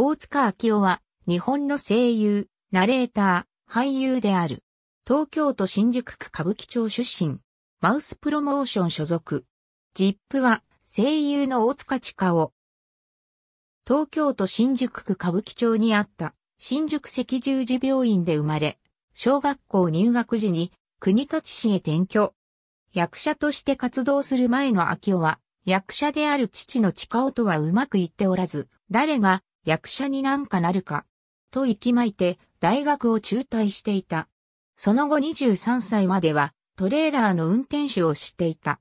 大塚明夫は、日本の声優、ナレーター、俳優である。東京都新宿区歌舞伎町出身。マウスプロモーション所属。ジップは、声優の大塚千佳夫。東京都新宿区歌舞伎町にあった、新宿赤十字病院で生まれ、小学校入学時に、国立市へ転居。役者として活動する前の明夫は、役者である父の千佳夫とはうまくいっておらず、誰が役者になんかなるか、と息巻いて大学を中退していた。その後23歳まではトレーラーの運転手をしていた。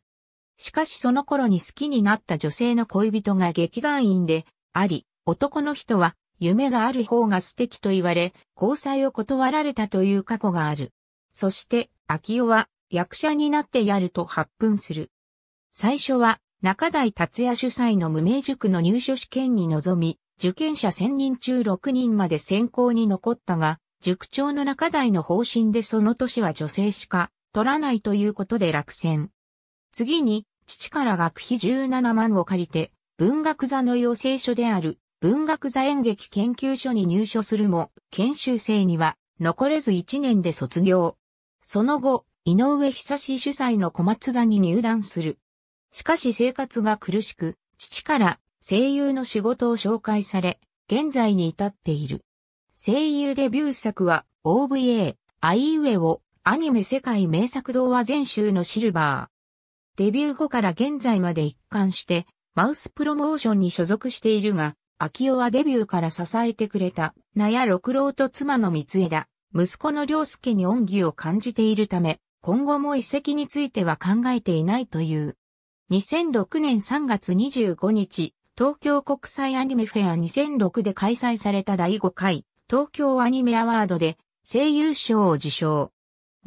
しかしその頃に好きになった女性の恋人が劇団員であり、男の人は夢がある方が素敵と言われ、交際を断られたという過去がある。そして、秋夫は役者になってやると発奮する。最初は中台達也主催の無名塾の入所試験に臨み、受験者1000人中6人まで選考に残ったが、塾長の中台の方針でその年は女性しか取らないということで落選。次に、父から学費17万を借りて、文学座の養成所である文学座演劇研究所に入所するも、研修生には残れず1年で卒業。その後、井上久志主催の小松座に入団する。しかし生活が苦しく、父から声優の仕事を紹介され、現在に至っている。声優デビュー作は OVA、アイウェオ、アニメ世界名作童話全集のシルバー。デビュー後から現在まで一貫して、マウスプロモーションに所属しているが、秋代はデビューから支えてくれた、名や六郎と妻の三枝、息子の良介に恩義を感じているため、今後も遺跡については考えていないという。2006年3月25日、東京国際アニメフェア2006で開催された第5回東京アニメアワードで声優賞を受賞。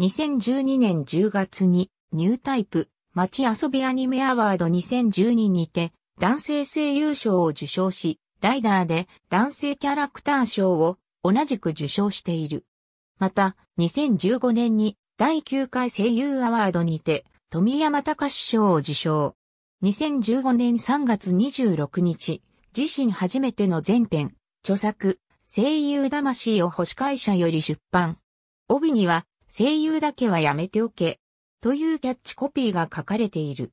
2012年10月にニュータイプ街遊びアニメアワード2012にて男性声優賞を受賞し、ライダーで男性キャラクター賞を同じく受賞している。また、2015年に第9回声優アワードにて、富山隆賞を受賞。2015年3月26日、自身初めての全編、著作、声優魂を保守会社より出版。帯には、声優だけはやめておけ、というキャッチコピーが書かれている。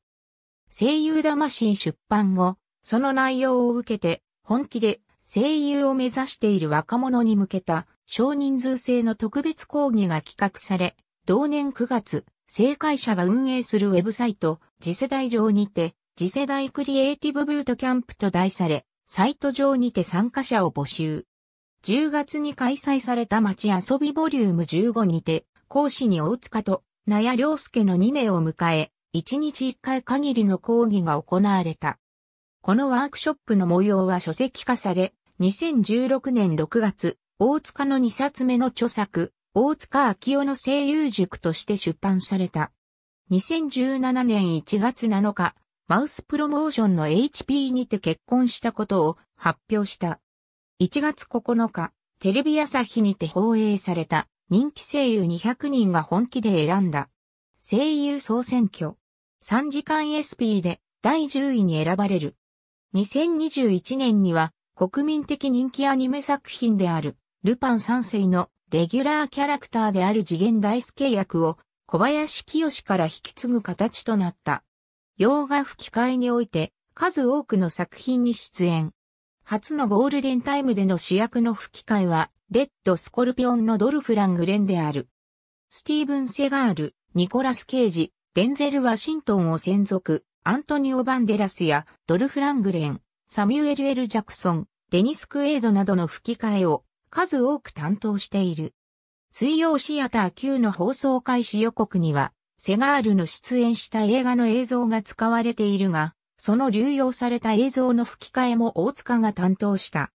声優魂出版後、その内容を受けて、本気で声優を目指している若者に向けた少人数制の特別講義が企画され、同年9月、正解者が運営するウェブサイト、次世代上にて、次世代クリエイティブブートキャンプと題され、サイト上にて参加者を募集。10月に開催された街遊びボリューム15にて、講師に大塚と、名谷良介の2名を迎え、1日1回限りの講義が行われた。このワークショップの模様は書籍化され、2016年6月、大塚の2冊目の著作、大塚明夫の声優塾として出版された。2017年1月7日、マウスプロモーションの HP にて結婚したことを発表した。1月9日、テレビ朝日にて放映された人気声優200人が本気で選んだ。声優総選挙。3時間 SP で第10位に選ばれる。2021年には国民的人気アニメ作品であるルパン三世のレギュラーキャラクターである次元大介役を小林清から引き継ぐ形となった。洋画吹き替えにおいて数多くの作品に出演。初のゴールデンタイムでの主役の吹き替えは、レッド・スコルピオンのドルフラン・グレンである。スティーブン・セガール、ニコラス・ケージ、デンゼル・ワシントンを専属、アントニオ・バンデラスやドルフラン・グレン、サミュエル・エル・ジャクソン、デニス・クエイドなどの吹き替えを数多く担当している。水曜シアター Q の放送開始予告には、セガールの出演した映画の映像が使われているが、その流用された映像の吹き替えも大塚が担当した。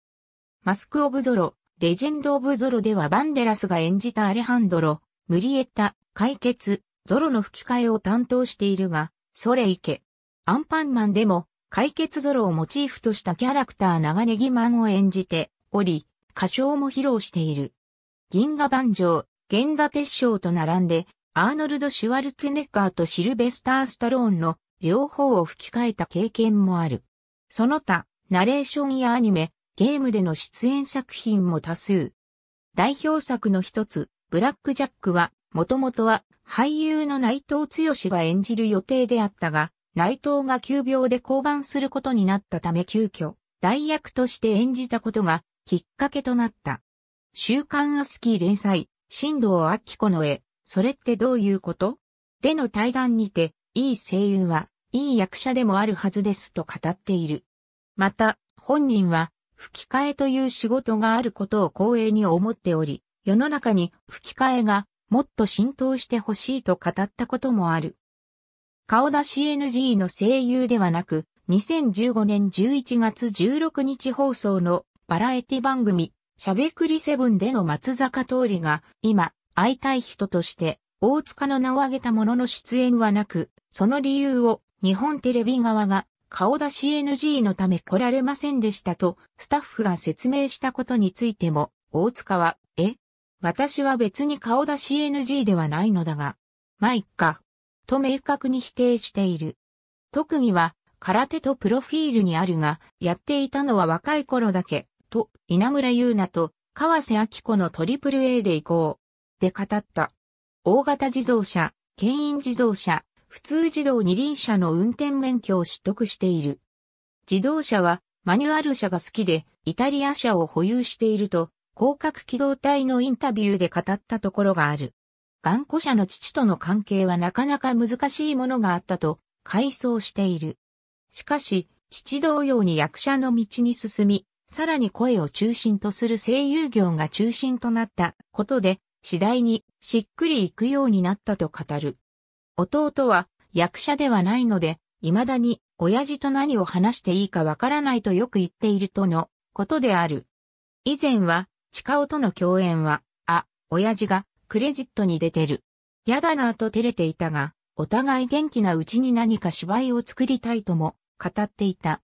マスク・オブ・ゾロ、レジェンド・オブ・ゾロではバンデラスが演じたアレハンドロ、ムリエッタ、解決、ゾロの吹き替えを担当しているが、それいけ。アンパンマンでも、解決ゾロをモチーフとしたキャラクター長ネギマンを演じており、歌唱も披露している。銀河万丈、源田鉄章と並んで、アーノルド・シュワルツネッガーとシルベスター・スタローンの両方を吹き替えた経験もある。その他、ナレーションやアニメ、ゲームでの出演作品も多数。代表作の一つ、ブラック・ジャックは、もともとは俳優の内藤剛が演じる予定であったが、内藤が急病で降板することになったため急遽、代役として演じたことがきっかけとなった。週刊アスキー連載、新藤明子の絵、それってどういうことでの対談にて、いい声優は、いい役者でもあるはずですと語っている。また、本人は、吹き替えという仕事があることを光栄に思っており、世の中に吹き替えがもっと浸透してほしいと語ったこともある。顔出し NG の声優ではなく、2015年11月16日放送のバラエティ番組、しゃべくりセブンでの松坂通りが、今、会いたい人として、大塚の名を挙げたものの出演はなく、その理由を、日本テレビ側が、顔出し NG のため来られませんでしたと、スタッフが説明したことについても、大塚は、え私は別に顔出し NG ではないのだが、まあ、いっか。と明確に否定している。特技は、空手とプロフィールにあるが、やっていたのは若い頃だけ、と、稲村優奈と、川瀬明子のトリプル a で行こう。で語った。大型自動車、牽引自動車、普通自動二輪車の運転免許を取得している。自動車はマニュアル車が好きで、イタリア車を保有していると、広角機動隊のインタビューで語ったところがある。頑固者の父との関係はなかなか難しいものがあったと、回想している。しかし、父同様に役者の道に進み、さらに声を中心とする声優業が中心となったことで、次第にしっくりいくようになったと語る。弟は役者ではないので、未だに親父と何を話していいかわからないとよく言っているとのことである。以前は、近尾との共演は、あ、親父がクレジットに出てる。やだなぁと照れていたが、お互い元気なうちに何か芝居を作りたいとも語っていた。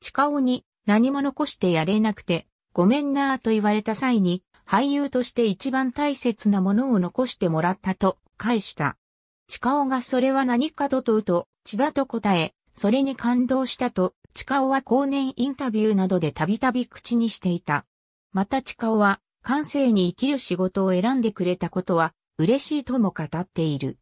近尾に何も残してやれなくて、ごめんなぁと言われた際に、俳優として一番大切なものを残してもらったと返した。近尾がそれは何かと問うと、血だと答え、それに感動したと、近尾は後年インタビューなどでたびたび口にしていた。また近尾は、感性に生きる仕事を選んでくれたことは、嬉しいとも語っている。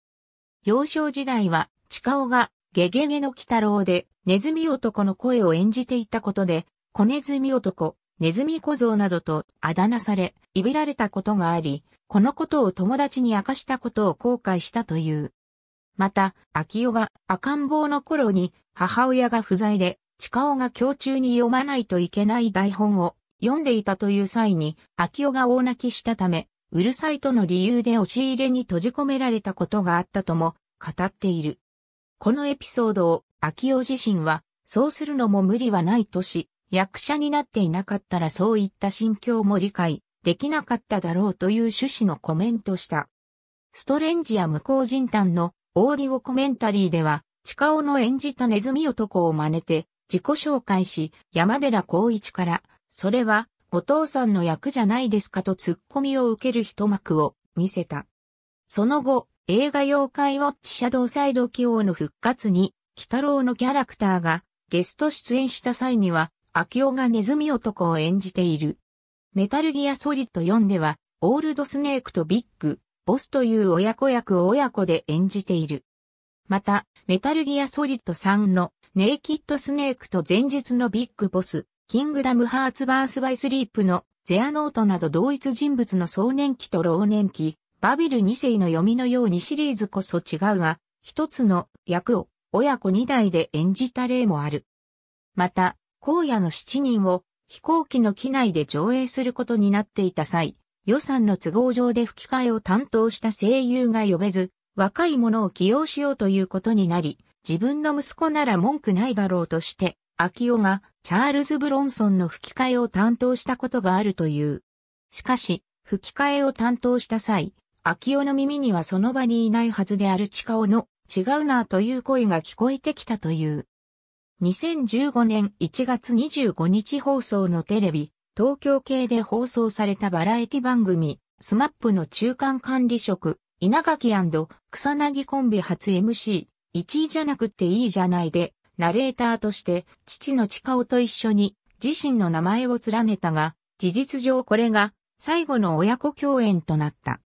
幼少時代は、近尾が、ゲゲゲの鬼太郎で、ネズミ男の声を演じていたことで、小ネズミ男、ネズミ小僧などとあだ名され、いびられたことがあり、このことを友達に明かしたことを後悔したという。また、秋代が赤ん坊の頃に母親が不在で、近尾が今日中に読まないといけない台本を読んでいたという際に、秋代が大泣きしたため、うるさいとの理由で押し入れに閉じ込められたことがあったとも語っている。このエピソードを秋代自身は、そうするのも無理はないとし、役者になっていなかったらそういった心境も理解できなかっただろうという趣旨のコメントした。ストレンジや向こう人探のオーディオコメンタリーでは、近尾の演じたネズミ男を真似て自己紹介し、山寺光一から、それはお父さんの役じゃないですかとツッコミを受ける一幕を見せた。その後、映画妖怪ウォッチシャドウサイド起用の復活に、鬼太郎のキャラクターがゲスト出演した際には、秋夫がネズミ男を演じている。メタルギアソリッド4では、オールドスネークとビッグ、ボスという親子役を親子で演じている。また、メタルギアソリッド3のネイキッドスネークと前述のビッグボス、キングダムハーツバースバイスリープのゼアノートなど同一人物の壮年期と老年期、バビル2世の読みのようにシリーズこそ違うが、一つの役を親子2代で演じた例もある。また、荒野の7人を飛行機の機内で上映することになっていた際、予算の都合上で吹き替えを担当した声優が呼べず、若い者を起用しようということになり、自分の息子なら文句ないだろうとして、秋尾がチャールズ・ブロンソンの吹き替えを担当したことがあるという。しかし、吹き替えを担当した際、秋尾の耳にはその場にいないはずである近尾の違うなという声が聞こえてきたという。2015年1月25日放送のテレビ、東京系で放送されたバラエティ番組、スマップの中間管理職、稲垣草薙コンビ初 MC、1位じゃなくていいじゃないで、ナレーターとして、父の近尾と一緒に、自身の名前を連ねたが、事実上これが、最後の親子共演となった。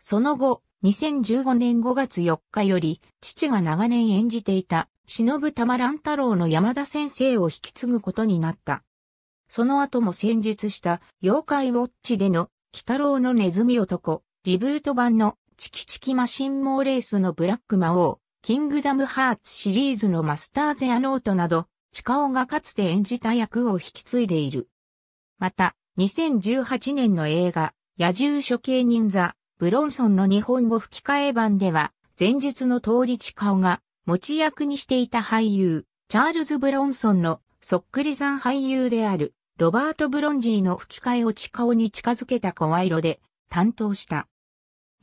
その後、2015年5月4日より、父が長年演じていた忍玉乱太郎の山田先生を引き継ぐことになった。その後も先日した妖怪ウォッチでの北郎のネズミ男、リブート版のチキチキマシンモーレースのブラック魔王、キングダムハーツシリーズのマスターゼアノートなど、カ尾がかつて演じた役を引き継いでいる。また、2018年の映画、野獣処刑人ザ・ブロンソンの日本語吹き替え版では、前述の通りカ尾が持ち役にしていた俳優、チャールズ・ブロンソンのそっくりさん俳優である、ロバート・ブロンジーの吹き替えを地顔に近づけた声色で担当した。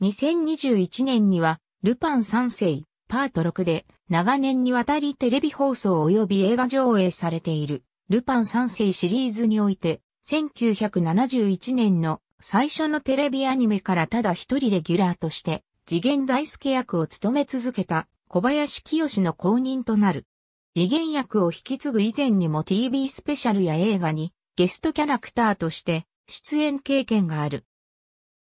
2021年には、ルパン三世、パート6で、長年にわたりテレビ放送及び映画上映されている、ルパン三世シリーズにおいて、1971年の最初のテレビアニメからただ一人レギュラーとして、次元大介役を務め続けた小林清の後任となる。次元役を引き継ぐ以前にも TV スペシャルや映画にゲストキャラクターとして出演経験がある。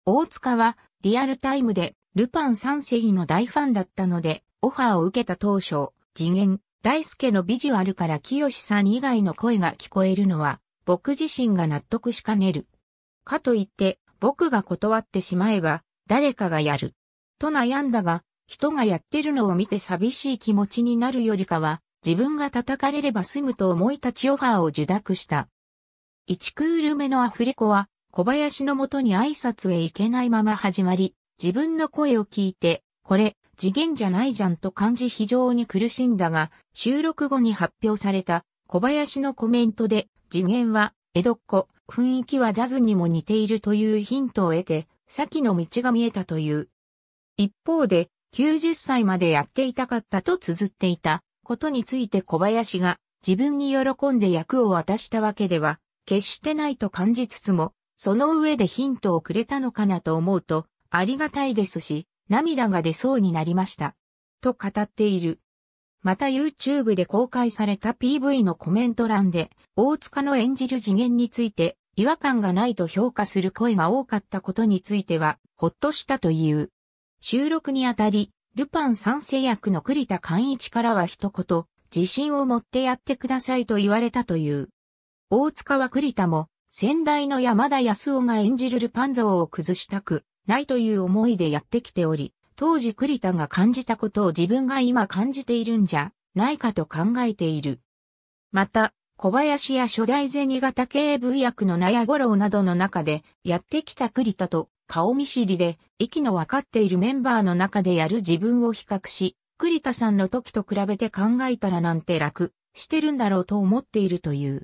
大塚はリアルタイムでルパン三世の大ファンだったのでオファーを受けた当初、次元、大輔のビジュアルから清さん以外の声が聞こえるのは僕自身が納得しかねる。かといって僕が断ってしまえば誰かがやる。と悩んだが人がやってるのを見て寂しい気持ちになるよりかは、自分が叩かれれば済むと思い立ちオファーを受諾した。一クール目のアフレコは、小林のもとに挨拶へ行けないまま始まり、自分の声を聞いて、これ、次元じゃないじゃんと感じ非常に苦しんだが、収録後に発表された小林のコメントで、次元は、江戸っ子、雰囲気はジャズにも似ているというヒントを得て、先の道が見えたという。一方で、90歳までやっていたかったと綴っていたことについて小林が自分に喜んで役を渡したわけでは決してないと感じつつも、その上でヒントをくれたのかなと思うとありがたいですし、涙が出そうになりました。と語っている。また YouTube で公開された PV のコメント欄で、大塚の演じる次元について違和感がないと評価する声が多かったことについては、ほっとしたという。収録にあたり、ルパン三世役の栗田寛一からは一言、自信を持ってやってくださいと言われたという。大塚は栗田も、先代の山田康夫が演じるルパン像を崩したくないという思いでやってきており、当時栗田が感じたことを自分が今感じているんじゃないかと考えている。また、小林や初代銭形警部役の納屋五郎などの中でやってきた栗田と顔見知りで、息の分かっているメンバーの中でやる自分を比較し、栗田さんの時と比べて考えたらなんて楽してるんだろうと思っているという。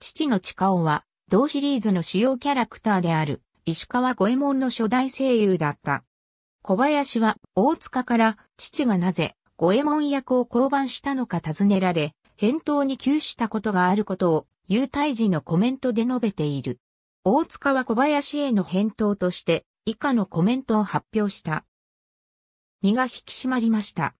父の近尾は、同シリーズの主要キャラクターである、石川五右衛門の初代声優だった。小林は、大塚から、父がなぜ、五右衛門役を降板したのか尋ねられ、返答に窮したことがあることを、幽退時のコメントで述べている。大塚は小林への返答として以下のコメントを発表した。身が引き締まりました。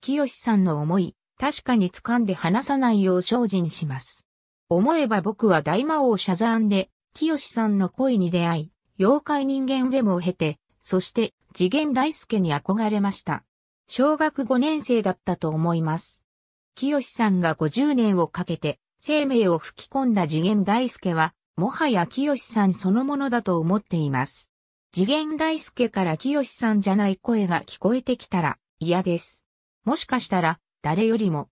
清さんの思い、確かに掴んで離さないよう精進します。思えば僕は大魔王シャザーンで、清さんの恋に出会い、妖怪人間ウェブを経て、そして次元大介に憧れました。小学5年生だったと思います。清さんが50年をかけて生命を吹き込んだ次元大介はもはや清さんそのものだと思っています。次元大介から清さんじゃない声が聞こえてきたら嫌です。もしかしたら誰よりも。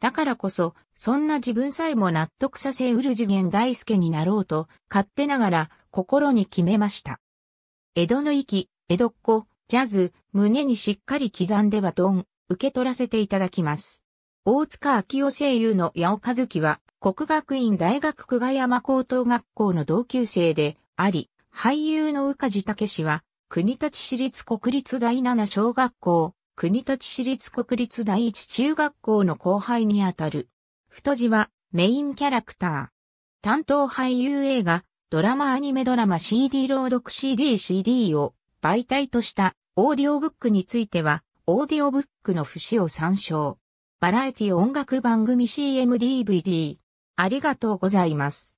だからこそ、そんな自分さえも納得させうる次元大介になろうと、勝手ながら心に決めました。江戸の息、江戸っ子、ジャズ、胸にしっかり刻んでバトン、受け取らせていただきます。大塚明夫声優の八尾和樹は、国学院大学久我山高等学校の同級生であり、俳優の宇梶武氏は、国立市立国立第七小学校、国立市立国立第一中学校の後輩にあたる。太字はメインキャラクター。担当俳優映画、ドラマアニメドラマ CD 朗読 CD CD を媒体としたオーディオブックについては、オーディオブックの節を参照。バラエティ音楽番組 CM DVD、ありがとうございます。